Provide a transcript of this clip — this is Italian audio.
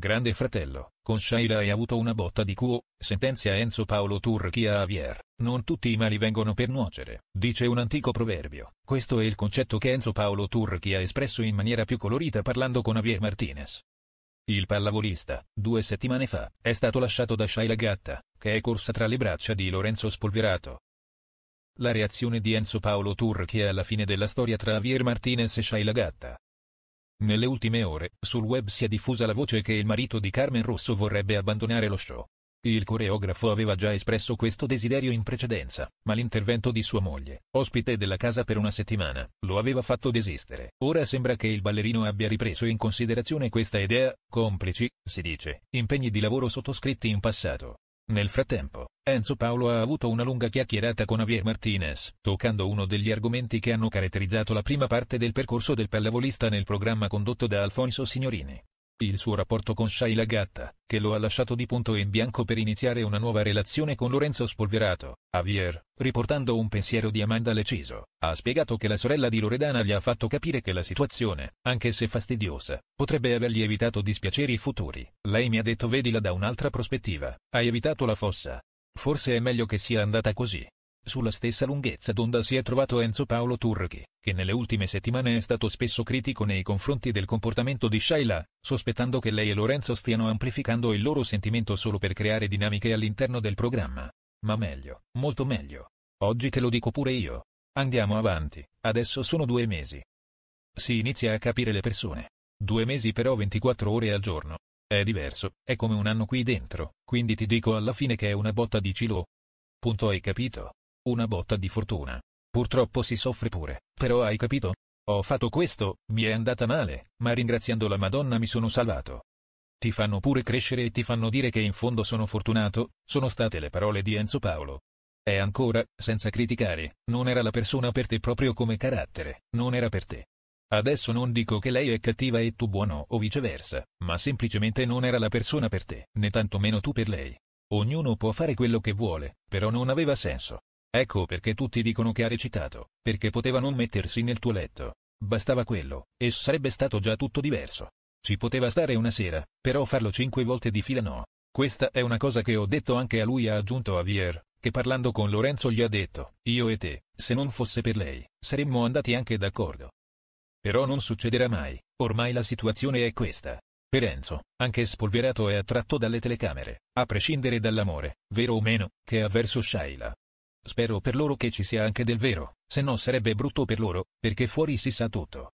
Grande Fratello, con Shaila hai avuto una botta di cuo, sentenzia Enzo Paolo Turchi a Javier, non tutti i mali vengono per nuocere, dice un antico proverbio. Questo è il concetto che Enzo Paolo Turchi ha espresso in maniera più colorita parlando con Javier Martinez. Il pallavolista, due settimane fa, è stato lasciato da Shaila Gatta, che è corsa tra le braccia di Lorenzo Spolverato. La reazione di Enzo Paolo Turchi alla fine della storia tra Javier Martinez e Shaila Gatta, nelle ultime ore, sul web si è diffusa la voce che il marito di Carmen Rosso vorrebbe abbandonare lo show. Il coreografo aveva già espresso questo desiderio in precedenza, ma l'intervento di sua moglie, ospite della casa per una settimana, lo aveva fatto desistere. Ora sembra che il ballerino abbia ripreso in considerazione questa idea, complici, si dice, impegni di lavoro sottoscritti in passato. Nel frattempo, Enzo Paolo ha avuto una lunga chiacchierata con Javier Martinez, toccando uno degli argomenti che hanno caratterizzato la prima parte del percorso del pallavolista nel programma condotto da Alfonso Signorini il suo rapporto con Shaila Gatta, che lo ha lasciato di punto in bianco per iniziare una nuova relazione con Lorenzo Spolverato. Javier, riportando un pensiero di Amanda Leciso, ha spiegato che la sorella di Loredana gli ha fatto capire che la situazione, anche se fastidiosa, potrebbe avergli evitato dispiaceri futuri. Lei mi ha detto vedila da un'altra prospettiva, hai evitato la fossa. Forse è meglio che sia andata così. Sulla stessa lunghezza d'onda si è trovato Enzo Paolo Turchi, che nelle ultime settimane è stato spesso critico nei confronti del comportamento di Shaila, sospettando che lei e Lorenzo stiano amplificando il loro sentimento solo per creare dinamiche all'interno del programma. Ma meglio, molto meglio. Oggi te lo dico pure io. Andiamo avanti, adesso sono due mesi. Si inizia a capire le persone. Due mesi però 24 ore al giorno. È diverso, è come un anno qui dentro, quindi ti dico alla fine che è una botta di Cilo. Punto hai capito? Una botta di fortuna. Purtroppo si soffre pure, però hai capito? Ho fatto questo, mi è andata male, ma ringraziando la Madonna mi sono salvato. Ti fanno pure crescere e ti fanno dire che in fondo sono fortunato, sono state le parole di Enzo Paolo. E ancora, senza criticare, non era la persona per te proprio come carattere, non era per te. Adesso non dico che lei è cattiva e tu buono o viceversa, ma semplicemente non era la persona per te, né tantomeno tu per lei. Ognuno può fare quello che vuole, però non aveva senso. Ecco perché tutti dicono che ha recitato, perché poteva non mettersi nel tuo letto, Bastava quello, e sarebbe stato già tutto diverso. Ci poteva stare una sera, però farlo cinque volte di fila no. Questa è una cosa che ho detto anche a lui ha aggiunto Javier, che parlando con Lorenzo gli ha detto, io e te, se non fosse per lei, saremmo andati anche d'accordo. Però non succederà mai, ormai la situazione è questa. Per Enzo, anche spolverato e attratto dalle telecamere, a prescindere dall'amore, vero o meno, che ha verso Shaila, Spero per loro che ci sia anche del vero, se no sarebbe brutto per loro, perché fuori si sa tutto.